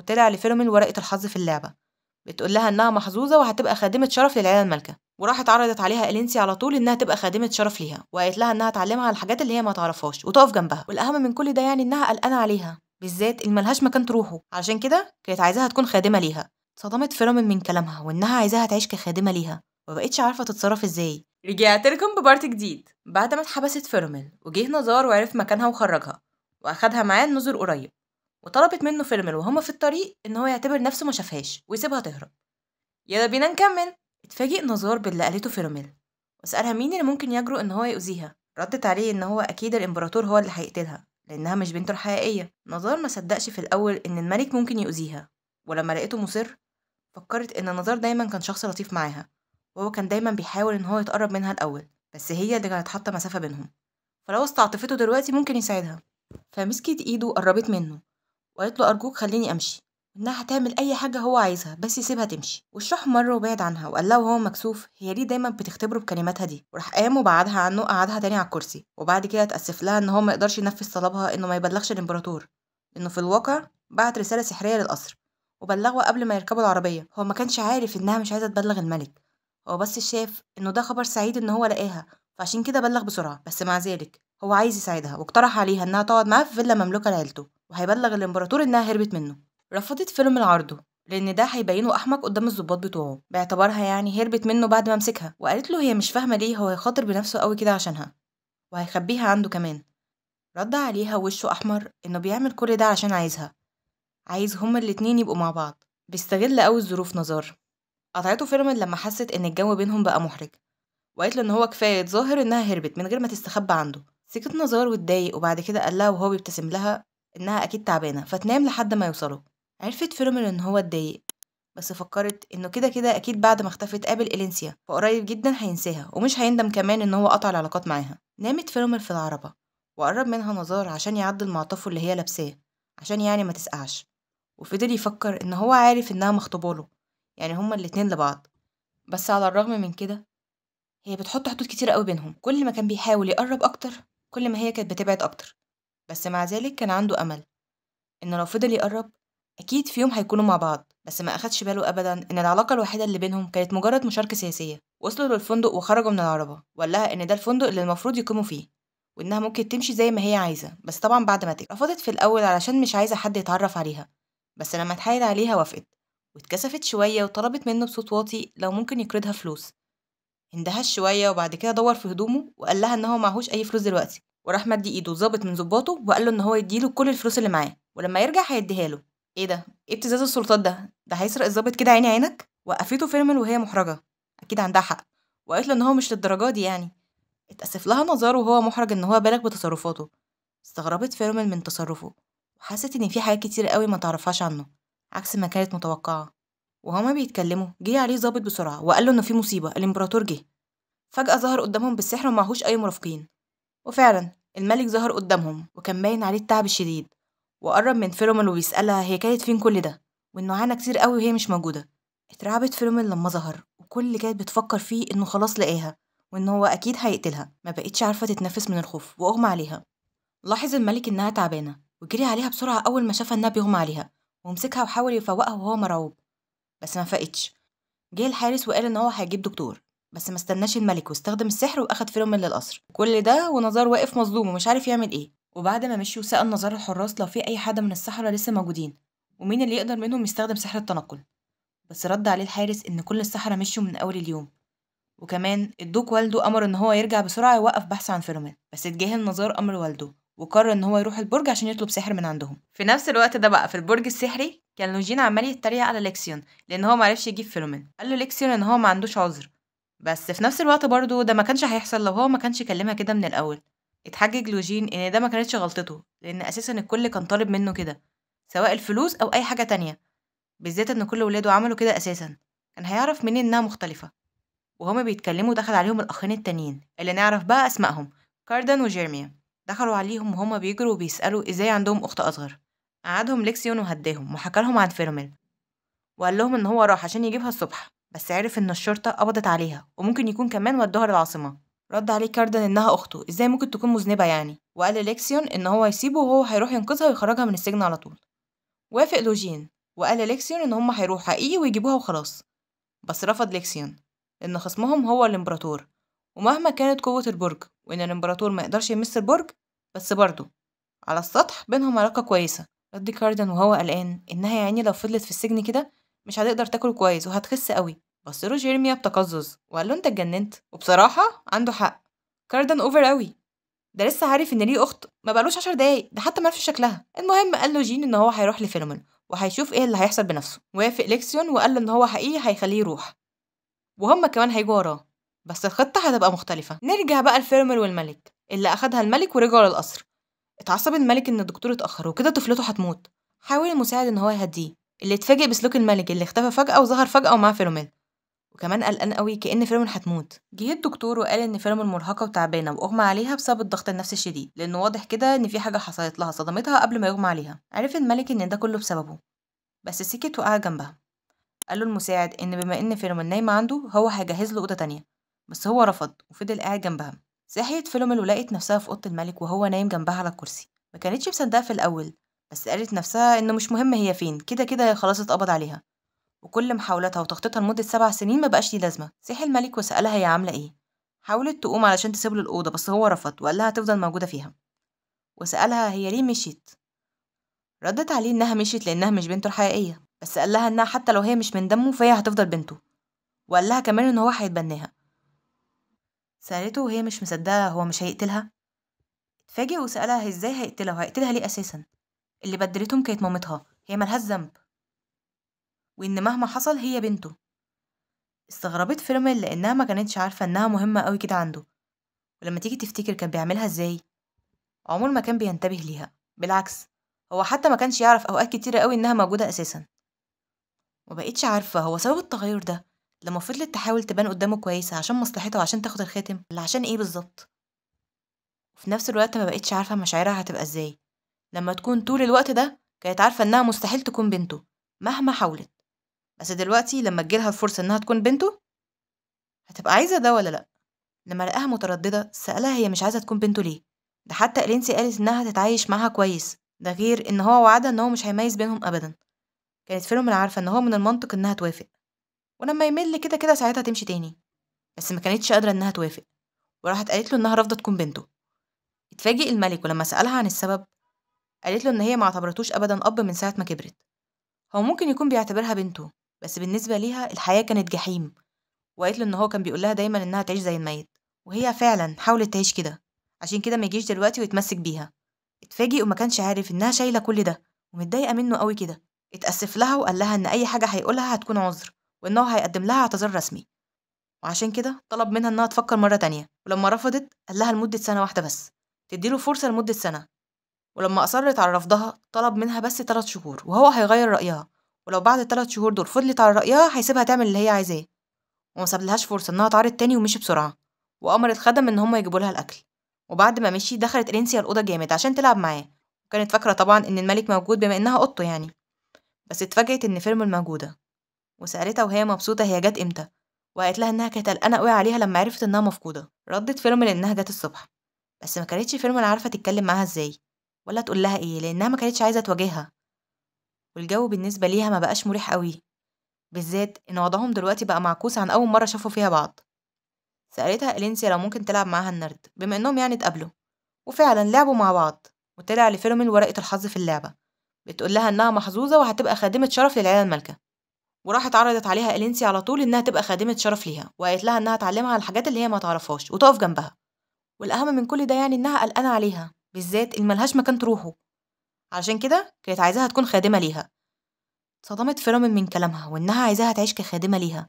وطلع لفيرمن ورقة الحظ في اللعبة بتقول لها إنها محظوظة وهتبقى خادمة شرف للعيلة المالكة وراحت عرضت عليها الينسي على طول انها تبقى خادمه شرف ليها وقالت لها انها تعلمها على الحاجات اللي هي ما تعرفهاش وتقف جنبها والاهم من كل ده يعني انها قلقانه عليها بالذات اللي ملهاش مكان تروحه علشان كده كانت عايزاها تكون خادمه ليها صدمت فيرامين من كلامها وانها عايزاها تعيش كخادمه ليها ومبقتش عارفه تتصرف ازاي رجعت لكم ببارت جديد بعد ما اتحبست فيرامين وجه نزار وعرف مكانها وخرجها واخدها معاه النزر قريب وطلبت منه فيلمل وهما في الطريق إن هو يعتبر نفسه ما شافهاش ويسيبها تهرب يلا بينا نكمل اتفاجئ نزار باللي قالته فيلمل وسألها مين اللي ممكن يجرؤ إن هو يؤذيها ردت عليه إن هو أكيد الإمبراطور هو اللي هيقتلها لأنها مش بنته الحقيقية نزار ما صدقش في الأول إن الملك ممكن يؤذيها ولما لقيته مصر فكرت إن نزار دايما كان شخص لطيف معاها وهو كان دايما بيحاول إن هو يتقرب منها الأول بس هي اللي كانت حاطة مسافة بينهم فلو استعطفته دلوقتي ممكن يساعدها فمسكت إيده وقربت منه وقالت له أرجوك خليني أمشي إنها هتعمل أي حاجة هو عايزها بس يسيبها تمشي والشح مر وبعد عنها وقال لها وهو مكسوف هي ليه دايما بتختبره بكلماتها دي وراح قام وبعدها عنه قعدها تاني على الكرسي وبعد كده اتأسف لها إن هو ما يقدرش ينفذ طلبها إنه ما يبلغش الإمبراطور إنه في الواقع بعت رسالة سحرية للقصر وبلغه قبل ما يركبوا العربية هو ما كانش عارف إنها مش عايزة تبلغ الملك هو بس شاف إنه ده خبر سعيد إن هو لقاها فعشان كده بلغ بسرعة بس مع ذلك هو عايز يساعدها واقترح عليها إنها تقعد معاه في فيلا مملوكة لعيلته وهيبلغ الامبراطور انها هربت منه رفضت فيلم العرضه لان ده هيبينه احمق قدام الظباط بتوعه باعتبارها يعني هربت منه بعد ما مسكها وقالت له هي مش فاهمه ليه هو هيخاطر بنفسه قوي كده عشانها وهيخبيها عنده كمان رد عليها وشه احمر انه بيعمل كل ده عشان عايزها عايز هما الاتنين يبقوا مع بعض بيستغل قوي الظروف نزار قطعته فيرمن لما حست ان الجو بينهم بقى محرج وقالت له ان هو كفايه ظاهر انها هربت من غير ما تستخبى عنده سكت نزار واتضايق وبعد كده قال لها وهو بيبتسم لها إنها أكيد تعبانة فتنام لحد ما يوصلوا عرفت فيرمل إن هو اتضايق بس فكرت إنه كده كده أكيد بعد ما اختفت قابل إلينسيا فقريب جدا هينساها ومش هيندم كمان إن هو قطع العلاقات معاها نامت فيرمل في العربة وقرب منها نظار عشان يعدل معطفه اللي هي لابساه عشان يعني ما تسقعش وفضل يفكر إن هو عارف إنها مخطوباله يعني هما الاتنين لبعض بس على الرغم من كده هي بتحط حدود كتير قوي بينهم كل ما كان بيحاول يقرب أكتر كل ما هي كانت بتبعد أكتر بس مع ذلك كان عنده أمل إنه لو فضل يقرب أكيد في يوم هيكونوا مع بعض بس ما أخدش باله أبدا إن العلاقة الوحيدة اللي بينهم كانت مجرد مشاركة سياسية وصلوا للفندق وخرجوا من العربة وقالها إن ده الفندق اللي المفروض يقيموا فيه وإنها ممكن تمشي زي ما هي عايزة بس طبعا بعد ما تك رفضت في الأول علشان مش عايزة حد يتعرف عليها بس لما اتحايل عليها وافقت واتكسفت شوية وطلبت منه بصوت واطي لو ممكن يقرضها فلوس اندهش شوية وبعد كده دور في هدومه وقال لها إن هو معهوش أي فلوس دلوقتي وراح مد ايده ظابط من ظباطه وقال له ان هو يديله كل الفلوس اللي معاه ولما يرجع هيديها له ايه ده ايه ابتزاز السلطات ده ده هيسرق الظابط كده عيني عينك وقفته فيرمل وهي محرجه اكيد عندها حق وقالت له ان هو مش للدرجه دي يعني اتأسف لها نظار وهو محرج ان هو بالغ بتصرفاته استغربت فيرمل من تصرفه وحست ان في حاجات كتير قوي ما تعرفهاش عنه عكس ما كانت متوقعه وهما بيتكلموا جه عليه ظابط بسرعه وقال له ان في مصيبه الامبراطور جه فجاه ظهر قدامهم بالسحر ومعهوش اي مرافقين وفعلا الملك ظهر قدامهم وكان باين عليه التعب الشديد وقرب من فيرومل وبيسألها هي كانت فين كل ده وإنه عانى كتير قوي وهي مش موجودة اترعبت فيرومل لما ظهر وكل اللي كانت بتفكر فيه إنه خلاص لقاها وإن هو أكيد هيقتلها ما بقتش عارفة تتنفس من الخوف وأغمى عليها لاحظ الملك إنها تعبانة وجري عليها بسرعة أول ما شافها إنها بيغمى عليها ومسكها وحاول يفوقها وهو مرعوب بس ما فقتش جه الحارس وقال إن هو هيجيب دكتور بس ما استناش الملك واستخدم السحر واخد فيرو من للقصر كل ده ونزار واقف مظلوم ومش عارف يعمل ايه وبعد ما مشيوا سأل نزار الحراس لو في أي حد من السحرة لسه موجودين ومين اللي يقدر منهم يستخدم سحر التنقل بس رد عليه الحارس إن كل السحرة مشوا من أول اليوم وكمان الدوق والده أمر إن هو يرجع بسرعة يوقف بحث عن فيرومان بس اتجاهل نزار أمر والده وقرر إن هو يروح البرج عشان يطلب سحر من عندهم في نفس الوقت ده بقى في البرج السحري كان لوجين عمال يتريق على ليكسيون لأن هو معرفش يجيب فيرومان قال له ليكسيون إن هو ما عندوش عذر بس في نفس الوقت برضه ده ما كانش هيحصل لو هو ما كانش كلمها كده من الأول اتحجج لوجين إن ده ما كانتش غلطته لأن أساسا الكل كان طالب منه كده سواء الفلوس أو أي حاجة تانية بالذات إن كل ولاده عملوا كده أساسا كان هيعرف منين إنها مختلفة وهما بيتكلموا دخل عليهم الأخين التانيين اللي نعرف بقى أسمائهم كاردن وجيرميا دخلوا عليهم وهما بيجروا وبيسألوا إزاي عندهم أخت أصغر قعدهم ليكسيون وهداهم وحكى لهم عن فيرميل وقال لهم إن هو راح عشان يجيبها الصبح بس عرف إن الشرطة قبضت عليها وممكن يكون كمان ودوها للعاصمة رد عليه كاردن إنها أخته إزاي ممكن تكون مذنبة يعني وقال لليكسيون إن هو يسيبه وهو هيروح ينقذها ويخرجها من السجن على طول وافق لوجين وقال لليكسيون إن هما هيروحوا حقيقي ويجيبوها وخلاص بس رفض ليكسيون إن خصمهم هو الإمبراطور ومهما كانت قوة البرج وإن الإمبراطور ما يقدرش يمس البرج بس برضه على السطح بينهم علاقة كويسة رد كاردن وهو قلقان إنها يعني لو فضلت في السجن كده مش هتقدر تاكل كويس وهتخس قوي بص له جيرميا بتقزز وقال له انت اتجننت وبصراحه عنده حق كاردن اوفر قوي ده لسه عارف ان ليه اخت ما بقالوش عشر دقايق ده حتى ما عرفش شكلها المهم قال له جين ان هو هيروح لفيلمون وهيشوف ايه اللي هيحصل بنفسه وافق ليكسيون وقال له ان هو حقيقي هيخليه يروح وهم كمان هيجوا وراه بس الخطة هتبقى مختلفة نرجع بقى لفيرمر والملك اللي أخدها الملك ورجعوا للقصر اتعصب الملك إن الدكتور اتأخر وكده طفلته هتموت حاول المساعد إن هو يهديه اللي اتفاجئ بسلوك الملك اللي اختفى فجأة وظهر فجأة ومعاه فيروميل وكمان قلقان قوي كأن فيروميل هتموت جه الدكتور وقال إن فيروميل مرهقة وتعبانة وأغمى عليها بسبب الضغط النفسي الشديد لأنه واضح كده إن في حاجة حصلت لها صدمتها قبل ما يغمى عليها عرف الملك إن ده كله بسببه بس سكت وقع جنبها قال له المساعد إن بما إن فيروميل نايمة عنده هو هيجهز له أوضة تانية بس هو رفض وفضل قاعد جنبها صحيت فيروميل ولقت نفسها في أوضة الملك وهو نايم جنبها على الكرسي ما كانتش مصدقة في الأول بس قالت نفسها إنه مش مهم هي فين كده كده هي خلاص اتقبض عليها وكل محاولاتها وتخطيطها لمدة سبع سنين ما بقاش ليه لازمة صحي الملك وسألها هي عاملة إيه حاولت تقوم علشان تسيب له الأوضة بس هو رفض وقال لها هتفضل موجودة فيها وسألها هي ليه مشيت ردت عليه إنها مشيت لأنها مش بنته الحقيقية بس قال لها إنها حتى لو هي مش من دمه فهي هتفضل بنته وقال لها كمان إن هو هيتبناها سألته وهي مش مصدقة هو مش هيقتلها اتفاجئ وسألها ازاي هيقتلها وهيقتلها ليه أساسا اللي بدلتهم كانت مامتها هي ملهاش ذنب وإن مهما حصل هي بنته استغربت فريمل لأنها ما كانتش عارفة إنها مهمة أوي كده عنده ولما تيجي تفتكر كان بيعملها إزاي عمر ما كان بينتبه ليها بالعكس هو حتى ما كانش يعرف أوقات كتيرة أوي إنها موجودة أساسا وبقيتش عارفة هو سبب التغير ده لما فضلت تحاول تبان قدامه كويسة عشان مصلحته وعشان تاخد الخاتم ولا عشان ايه بالظبط وفي نفس الوقت ما بقتش عارفة مشاعرها هتبقى ازاي لما تكون طول الوقت ده كانت عارفة إنها مستحيل تكون بنته مهما حاولت بس دلوقتي لما تجيلها الفرصة إنها تكون بنته هتبقى عايزة ده ولا لأ لما لقاها مترددة سألها هي مش عايزة تكون بنته ليه ده حتى إلينسي قالت إنها هتتعايش معاها كويس ده غير إن هو وعدها إن هو مش هيميز بينهم أبدا كانت فيلم عارفة إن هو من المنطق إنها توافق ولما يمل كده كده ساعتها تمشي تاني بس ما كانتش قادرة إنها توافق وراحت قالت له إنها رافضة تكون بنته اتفاجئ الملك ولما سألها عن السبب قالت له إن هي ما اعتبرتوش أبدا أب من ساعة ما كبرت هو ممكن يكون بيعتبرها بنته بس بالنسبة ليها الحياة كانت جحيم وقالت له إن هو كان بيقولها دايما إنها تعيش زي الميت وهي فعلا حاولت تعيش كده عشان كده ما يجيش دلوقتي ويتمسك بيها اتفاجئ وما كانش عارف إنها شايلة كل ده ومتضايقة منه قوي كده اتأسف لها وقال لها إن أي حاجة هيقولها هتكون عذر وإنه هيقدم لها اعتذار رسمي وعشان كده طلب منها إنها تفكر مرة تانية ولما رفضت قال لها لمدة سنة واحدة بس تديله فرصة لمدة سنة ولما أصرت على رفضها طلب منها بس تلات شهور وهو هيغير رأيها ولو بعد التلات شهور دول فضلت على رأيها هيسيبها تعمل اللي هي عايزاه وما سابلهاش فرصة إنها تعرض تاني ومشي بسرعة وأمر الخدم إن هما يجيبوا لها الأكل وبعد ما مشي دخلت رينسيا الأوضة جامد عشان تلعب معاه وكانت فاكرة طبعا إن الملك موجود بما إنها قطه يعني بس اتفاجئت إن فيرمل موجودة وسألتها وهي مبسوطة هي جت إمتى وقالت لها إنها كانت قلقانة قوي عليها لما عرفت إنها مفقودة ردت فيرمل إنها جت الصبح بس ما كانتش فيرمل عارفة تتكلم معاها إزاي ولا تقول لها ايه لانها ما كانتش عايزه تواجهها والجو بالنسبه ليها ما بقاش مريح قوي بالذات ان وضعهم دلوقتي بقى معكوس عن اول مره شافوا فيها بعض سالتها الينسيا لو ممكن تلعب معاها النرد بما انهم يعني اتقابلوا وفعلا لعبوا مع بعض وطلع لفيرمين ورقه الحظ في اللعبه بتقول لها انها محظوظه وهتبقى خادمه شرف للعيله المالكه وراحت عرضت عليها الينسيا على طول انها تبقى خادمه شرف ليها وقالت لها انها تعلمها الحاجات اللي هي ما تعرفهاش وتقف جنبها والاهم من كل ده يعني انها قلقانه عليها بالذات اللي ملهاش مكان تروحه علشان كده كانت عايزاها تكون خادمة ليها صدمت فرامل من كلامها وإنها عايزاها تعيش كخادمة ليها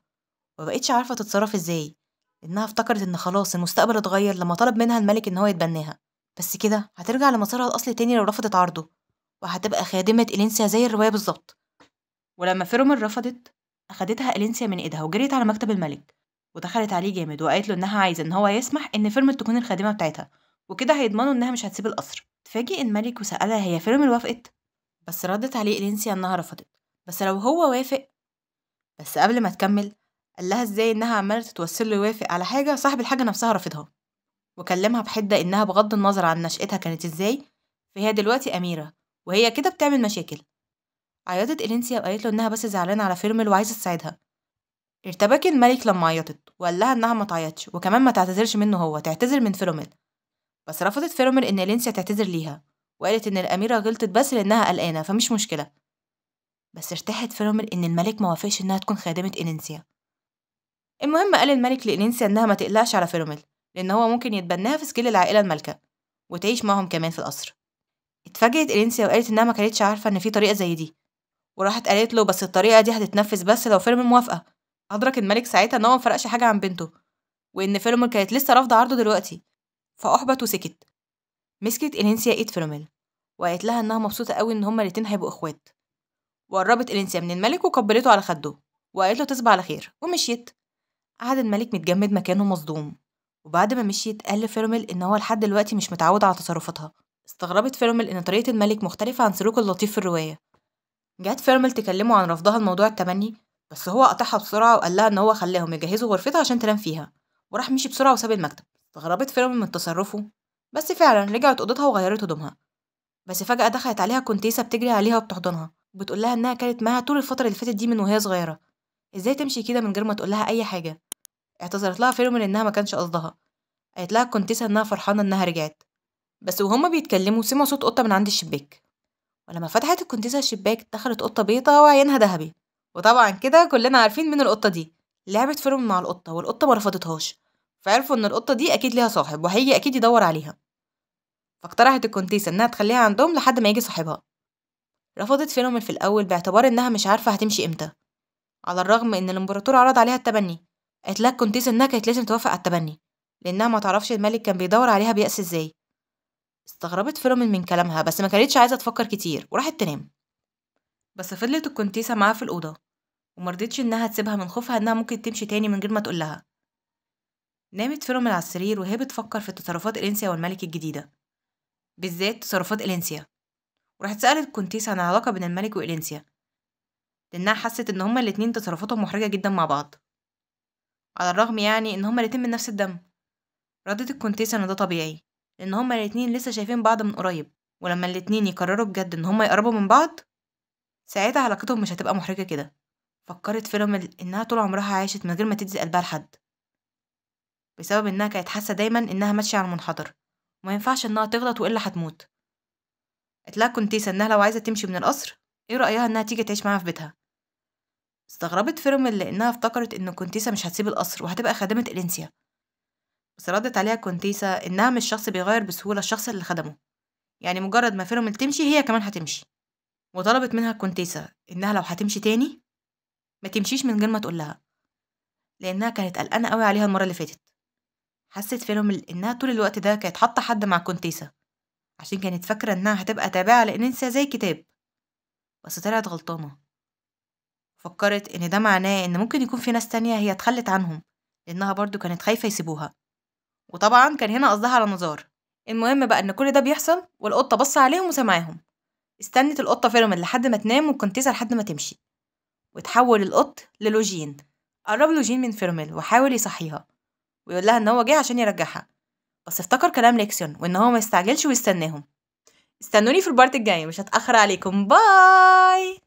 مبقتش عارفة تتصرف إزاي لأنها افتكرت إن خلاص المستقبل اتغير لما طلب منها الملك إن هو يتبناها بس كده هترجع لمسارها الأصلي تاني لو رفضت عرضه وهتبقى خادمة إلينسيا زي الرواية بالظبط ولما فيرومن رفضت أخدتها إلينسيا من إيدها وجريت على مكتب الملك ودخلت عليه جامد وقالت له إنها عايزة إن هو يسمح إن فيرمل تكون الخادمة بتاعتها وكده هيضمنوا إنها مش هتسيب القصر اتفاجئ الملك وسألها هي فيرمل وافقت بس ردت عليه إلينسيا إنها رفضت بس لو هو وافق بس قبل ما تكمل قال لها إزاي إنها عمالة تتوسل له يوافق على حاجة صاحب الحاجة نفسها رافضها وكلمها بحدة إنها بغض النظر عن نشأتها كانت إزاي فهي دلوقتي أميرة وهي كده بتعمل مشاكل عيطت إلينسيا وقالت له إنها بس زعلانة على فيرمل وعايزة تساعدها ارتبك الملك لما عيطت وقال لها إنها ما تعيطش وكمان ما تعتذرش منه هو تعتذر من فيرمل بس رفضت فيرمر إن لينسيا تعتذر ليها وقالت إن الأميرة غلطت بس لأنها قلقانة فمش مشكلة بس ارتاحت فيرمر إن الملك موافقش إنها تكون خادمة إنينسيا المهم قال الملك لإنينسيا إنها ما تقلقش على فيرمل لأن هو ممكن يتبناها في سجل العائلة المالكة وتعيش معهم كمان في القصر اتفاجئت إنينسيا وقالت إنها ما كانتش عارفة إن في طريقة زي دي وراحت قالت له بس الطريقة دي هتتنفذ بس لو فيرمل موافقة أدرك الملك ساعتها إن هو مفرقش حاجة عن بنته وإن فيرمر كانت لسه رافضة عرضه دلوقتي فأحبط وسكت مسكت إلينسيا إيد فيلوميل وقالت لها إنها مبسوطة قوي إن هما الاتنين هيبقوا إخوات وقربت إلينسيا من الملك وقبلته على خده وقالت له تصبح على خير ومشيت قعد الملك متجمد مكانه مصدوم وبعد ما مشيت قال لفيرمل إن هو لحد دلوقتي مش متعود على تصرفاتها استغربت فيروميل إن طريقة الملك مختلفة عن سلوكه اللطيف في الرواية جات فيروميل تكلمه عن رفضها لموضوع التمني بس هو قطعها بسرعة وقال لها إن هو خلاهم يجهزوا غرفتها عشان تنام فيها وراح مشي بسرعة وساب المكتب استغربت فيلم من تصرفه بس فعلا رجعت أوضتها وغيرت هدومها بس فجأة دخلت عليها كونتيسة بتجري عليها وبتحضنها وبتقول لها إنها كانت معاها طول الفترة اللي فاتت دي من وهي صغيرة إزاي تمشي كده من غير ما تقول لها أي حاجة اعتذرت لها فيرون إنها ما كانش قصدها قالت لها الكونتيسة إنها فرحانة إنها رجعت بس وهما بيتكلموا سمعوا صوت قطة من عند الشباك ولما فتحت الكونتيسة الشباك دخلت قطة بيضة وعينها ذهبي وطبعا كده كلنا عارفين مين القطة دي لعبت فيرون مع القطة والقطة ما رفضتهاش فعرفوا إن القطة دي أكيد ليها صاحب وهيجي أكيد يدور عليها فاقترحت الكونتيسة إنها تخليها عندهم لحد ما يجي صاحبها رفضت فينومل في الأول باعتبار إنها مش عارفة هتمشي إمتى على الرغم إن الإمبراطور عرض عليها التبني قالت لها الكونتيسة إنها كانت لازم توافق على التبني لأنها ما تعرفش الملك كان بيدور عليها بيأس إزاي استغربت فيلومين من كلامها بس ما كانتش عايزة تفكر كتير وراحت تنام بس فضلت الكونتيسة معاها في الأوضة ومرضتش إنها تسيبها من خوفها إنها ممكن تمشي تاني من غير ما تقولها نامت فيلم على السرير وهي بتفكر في تصرفات إلينسيا والملك الجديدة بالذات تصرفات إلينسيا وراحت سألت كونتيس عن العلاقة بين الملك وإلينسيا لأنها حست إن هما الاتنين تصرفاتهم محرجة جدا مع بعض على الرغم يعني إن هما الاتنين من نفس الدم ردت الكونتيسة إن ده طبيعي لأن هما الاتنين لسه شايفين بعض من قريب ولما الاتنين يقرروا بجد إن هما يقربوا من بعض ساعتها علاقتهم مش هتبقى محرجة كده فكرت فيلم إنها طول عمرها عاشت من غير ما تدي قلبها لحد بسبب إنها كانت حاسة دايما إنها ماشية على المنحدر وما ينفعش إنها تغلط وإلا هتموت قالت لها كونتيسة إنها لو عايزة تمشي من القصر إيه رأيها إنها تيجي تعيش معاها في بيتها استغربت فيرمل لأنها افتكرت إن كونتيسة مش هتسيب القصر وهتبقى خادمة إلينسيا بس ردت عليها كونتيسة إنها مش شخص بيغير بسهولة الشخص اللي خدمه يعني مجرد ما فيرمل تمشي هي كمان هتمشي وطلبت منها الكونتيسة إنها لو هتمشي تاني ما تمشيش من غير ما تقولها لأنها كانت قلقانة قوي عليها المرة اللي فاتت حست فيلم إنها طول الوقت ده كانت حاطة حد مع كونتيسا عشان كانت فاكرة إنها هتبقى تابعة لإنسا زي كتاب بس طلعت غلطانة فكرت إن ده معناه إن ممكن يكون في ناس تانية هي اتخلت عنهم لأنها برضو كانت خايفة يسيبوها وطبعا كان هنا قصدها على نزار المهم بقى إن كل ده بيحصل والقطة بص عليهم وسمعاهم استنت القطة فيلم لحد ما تنام وكونتيسا لحد ما تمشي وتحول القط للوجين قرب لوجين من فيرميل وحاول يصحيها ويقول لها ان هو جه عشان يرجعها بس افتكر كلام ليكسيون وان هو ما يستعجلش ويستناهم استنوني في البارت الجاي مش هتاخر عليكم باي